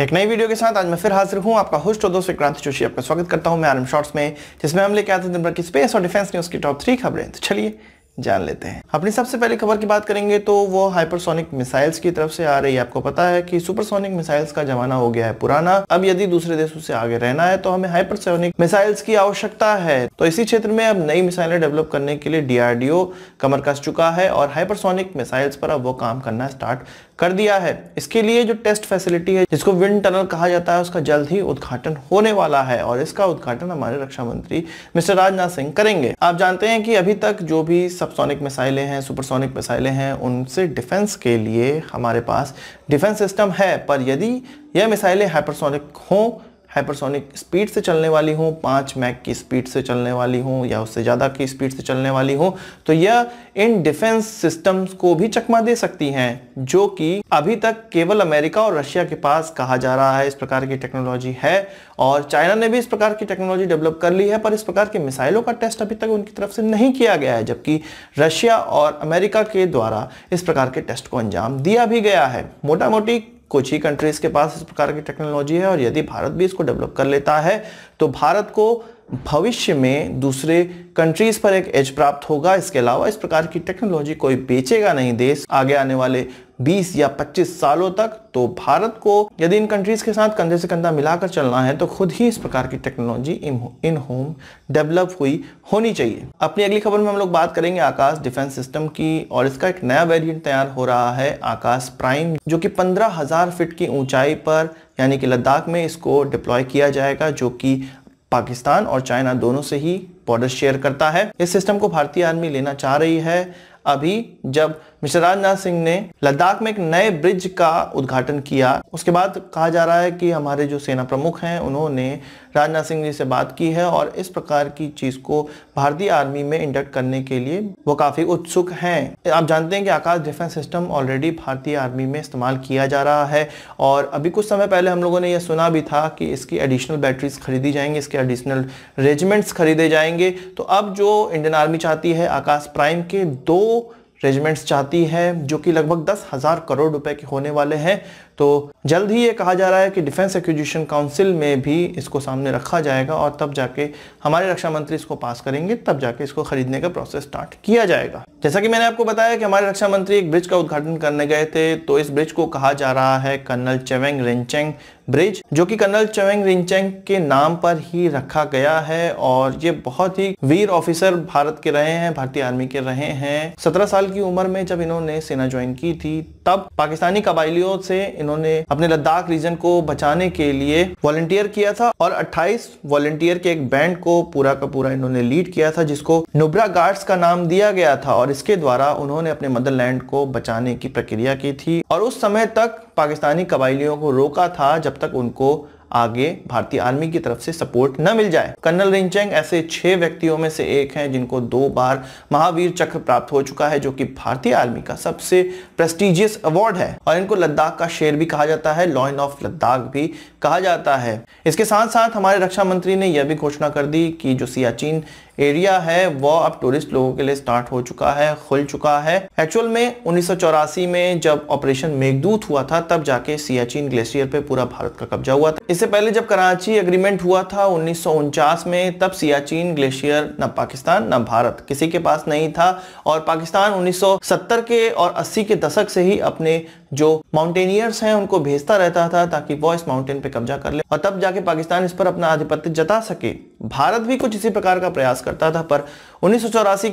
एक नई वीडियो के साथ आज मैं फिर हाजिर हूं आपका होस्ट और दोस्त विक्रांत जोशी आपका स्वागत करता हूं मैं आरम शॉर्ट्स में जिसमें हम लेके आते हैं दिन भर की स्पेस और डिफेंस न्यूज़ की टॉप थ्री खबरें तो चलिए जान लेते हैं अपनी सबसे पहले खबर की बात करेंगे तो वो हाइपरसोनिक मिसाइल्स की तरफ से आ रही है आपको पता है कि सुपरसोनिक मिसाइल्स का जमाना हो गया है पुराना अब यदि दूसरे देशों से आगे रहना है तो हमें हाइपरसोनिक मिसाइल्स की आवश्यकता है तो इसी क्षेत्र में अब नई मिसाइलें डेवलप करने के लिए डीआरडीओ कमर कस चुका है और हाइपरसोनिक मिसाइल्स पर अब वो काम करना स्टार्ट कर दिया है इसके लिए जो टेस्ट फैसिलिटी है जिसको विंड टनल कहा जाता है उसका जल्द ही उद्घाटन होने वाला है और इसका उद्घाटन हमारे रक्षा मंत्री मिस्टर राजनाथ सिंह करेंगे आप जानते हैं कि अभी तक जो भी सबसोनिक मिसाइलें हैं सुपरसोनिक मिसाइलें हैं उनसे डिफेंस के लिए हमारे पास डिफेंस सिस्टम है पर यदि यह मिसाइलें हाइपरसोनिक हों हाइपरसोनिक स्पीड से चलने वाली हो पाँच मैक की स्पीड से चलने वाली हो या उससे ज़्यादा की स्पीड से चलने वाली हो तो यह इन डिफेंस सिस्टम्स को भी चकमा दे सकती हैं जो कि अभी तक केवल अमेरिका और रशिया के पास कहा जा रहा है इस प्रकार की टेक्नोलॉजी है और चाइना ने भी इस प्रकार की टेक्नोलॉजी डेवलप कर ली है पर इस प्रकार के मिसाइलों का टेस्ट अभी तक उनकी तरफ से नहीं किया गया है जबकि रशिया और अमेरिका के द्वारा इस प्रकार के टेस्ट को अंजाम दिया भी गया है मोटा मोटी कुछ ही कंट्रीज़ के पास इस प्रकार की टेक्नोलॉजी है और यदि भारत भी इसको डेवलप कर लेता है तो भारत को भविष्य में दूसरे कंट्रीज पर एक एज प्राप्त होगा इसके अलावा इस प्रकार की टेक्नोलॉजी कोई बेचेगा नहीं देश आगे आने वाले 20 या 25 सालों तक तो भारत को यदि इन कंट्रीज के साथ कंधे से कंधा मिलाकर चलना है तो खुद ही इस प्रकार की टेक्नोलॉजी इन होम डेवलप हुई होनी चाहिए अपनी अगली खबर में हम लोग बात करेंगे आकाश डिफेंस सिस्टम की और इसका एक नया वेरिएंट तैयार हो रहा है आकाश प्राइम जो कि पंद्रह हजार फीट की ऊंचाई पर यानी कि लद्दाख में इसको डिप्लॉय किया जाएगा जो कि पाकिस्तान और चाइना दोनों से ही बॉर्डर शेयर करता है इस सिस्टम को भारतीय आर्मी लेना चाह रही है अभी जब मिस्टर राजनाथ सिंह ने लद्दाख में एक नए ब्रिज का उद्घाटन किया उसके बाद कहा जा रहा है कि हमारे जो सेना प्रमुख हैं उन्होंने राजनाथ सिंह जी से बात की है और इस प्रकार की चीज़ को भारतीय आर्मी में इंडक्ट करने के लिए वो काफ़ी उत्सुक हैं आप जानते हैं कि आकाश डिफेंस सिस्टम ऑलरेडी भारतीय आर्मी में इस्तेमाल किया जा रहा है और अभी कुछ समय पहले हम लोगों ने यह सुना भी था कि इसकी एडिशनल बैटरीज खरीदी जाएंगी इसके एडिशनल रेजिमेंट्स खरीदे जाएंगे तो अब जो इंडियन आर्मी चाहती है आकाश प्राइम के दो रेजिमेंट्स चाहती है जो कि लगभग दस हज़ार करोड़ रुपए के होने वाले हैं तो जल्द ही ये कहा जा रहा है कि डिफेंस एक्विजिशन काउंसिल में भी इसको सामने रखा जाएगा और तब जाके हमारे रक्षा मंत्री इसको पास करेंगे तब जाके इसको खरीदने का प्रोसेस स्टार्ट किया जाएगा जैसा कि मैंने आपको बताया कि हमारे रक्षा मंत्री एक ब्रिज का उद्घाटन करने गए थे तो इस ब्रिज को कहा जा रहा है कर्नल चेवेंग रेंचेंग ब्रिज जो कि कर्नल चवेंग रिंचेंग के नाम पर ही रखा गया है और ये बहुत ही वीर ऑफिसर भारत के रहे हैं भारतीय आर्मी के रहे हैं सत्रह साल की उम्र में जब इन्होंने सेना ज्वाइन की थी तब पाकिस्तानी कबाइलियों से इन्होंने अपने लद्दाख रीजन को बचाने के लिए वॉलंटियर किया था और 28 वॉलंटियर के एक बैंड को पूरा का पूरा इन्होंने लीड किया था जिसको नुब्रा गार्ड्स का नाम दिया गया था और इसके द्वारा उन्होंने अपने मदरलैंड को बचाने की प्रक्रिया की थी और उस समय तक पाकिस्तानी कबाइलियों को रोका था जब तक उनको आगे भारतीय आर्मी की तरफ से सपोर्ट न मिल जाए कर्नल रिंचेंग ऐसे छह व्यक्तियों में से एक हैं जिनको दो बार महावीर चक्र प्राप्त हो चुका है जो कि भारतीय आर्मी का सबसे प्रेस्टिजियस अवार्ड है और इनको लद्दाख का शेर भी कहा जाता है लॉइन ऑफ लद्दाख भी कहा जाता है इसके साथ साथ हमारे रक्षा मंत्री ने यह भी घोषणा कर दी कि जो सियाचिन एरिया है वो अब टूरिस्ट लोगों के लिए स्टार्ट हो चुका है खुल चुका है एक्चुअल में उन्नीस में जब ऑपरेशन मेघदूत हुआ था तब जाके सियाचिन ग्लेशियर पे पूरा भारत का कब्जा हुआ था इससे पहले जब कराची एग्रीमेंट हुआ था उन्नीस में तब सियाचिन ग्लेशियर न पाकिस्तान न भारत किसी के पास नहीं था और पाकिस्तान उन्नीस के और अस्सी के दशक से ही अपने जो माउंटेनियर्स हैं उनको भेजता रहता था ताकि वो इस माउंटेन पे कब्जा कर ले और तब जाके पाकिस्तान इस पर अपना आधिपत्य जता सके भारत भी कुछ इसी प्रकार का प्रयास करता था पर उन्नीस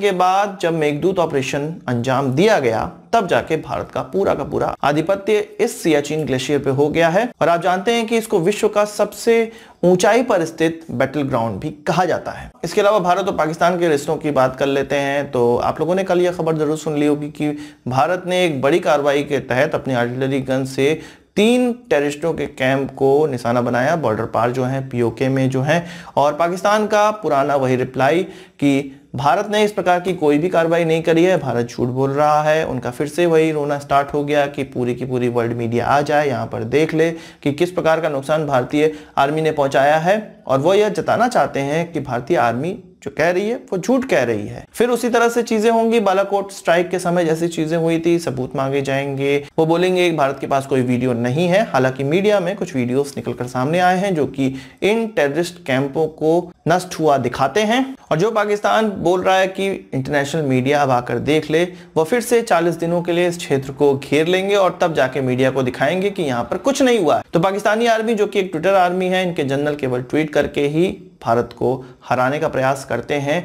के बाद जब मेघदूत ऑपरेशन अंजाम दिया गया तब जाके भारत का पूरा का पूरा आधिपत्य इस सियाचिन ग्लेशियर पे हो गया है और आप जानते हैं कि इसको विश्व का सबसे ऊंचाई पर स्थित बैटल ग्राउंड भी कहा जाता है इसके अलावा भारत और पाकिस्तान के रिश्तों की बात कर लेते हैं तो आप लोगों ने कल यह खबर जरूर सुन ली होगी कि भारत ने एक बड़ी कार्रवाई के तहत अपनी आर्टिलरी गन से तीन टेररिस्टों के कैंप को निशाना बनाया बॉर्डर पार जो है पीओके में जो है और पाकिस्तान का पुराना वही रिप्लाई कि भारत ने इस प्रकार की कोई भी कार्रवाई नहीं करी है भारत झूठ बोल रहा है उनका फिर से वही रोना स्टार्ट हो गया कि पूरी की पूरी वर्ल्ड मीडिया आ जाए यहाँ पर देख ले कि किस प्रकार का नुकसान भारतीय आर्मी ने पहुँचाया है और वो यह जताना चाहते हैं कि भारतीय आर्मी जो कह रही है वो झूठ कह रही है फिर उसी तरह से चीजें होंगी बालाकोट स्ट्राइक के समय जैसी चीजें हुई थी सबूत मांगे जाएंगे वो बोलेंगे भारत के पास कोई वीडियो नहीं है हालांकि मीडिया में कुछ वीडियोस निकलकर सामने आए हैं जो कि इन टेररिस्ट कैंपों को नष्ट हुआ दिखाते हैं और जो पाकिस्तान बोल रहा है कि इंटरनेशनल मीडिया अब आकर देख ले वो फिर से 40 दिनों के लिए इस क्षेत्र को घेर लेंगे और तब जाके मीडिया को दिखाएंगे कि यहाँ पर कुछ नहीं हुआ है तो पाकिस्तानी आर्मी जो कि एक ट्विटर आर्मी है इनके जनरल केवल ट्वीट करके ही भारत को हराने का प्रयास करते हैं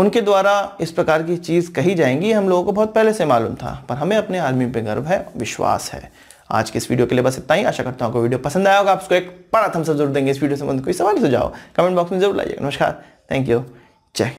उनके द्वारा इस प्रकार की चीज़ कही जाएंगी हम लोगों को बहुत पहले से मालूम था पर हमें अपने आर्मी पे गर्व है विश्वास है आज के इस वीडियो के लिए बस इतना ही आशा करता हूँ आपको वीडियो पसंद आया होगा आपको एक बड़ा थम्सअप जरूर देंगे इस वीडियो संबंध कोई सवाल सुझाव कमेंट बॉक्स में जरूर लाइए नमस्कार थैंक यू जय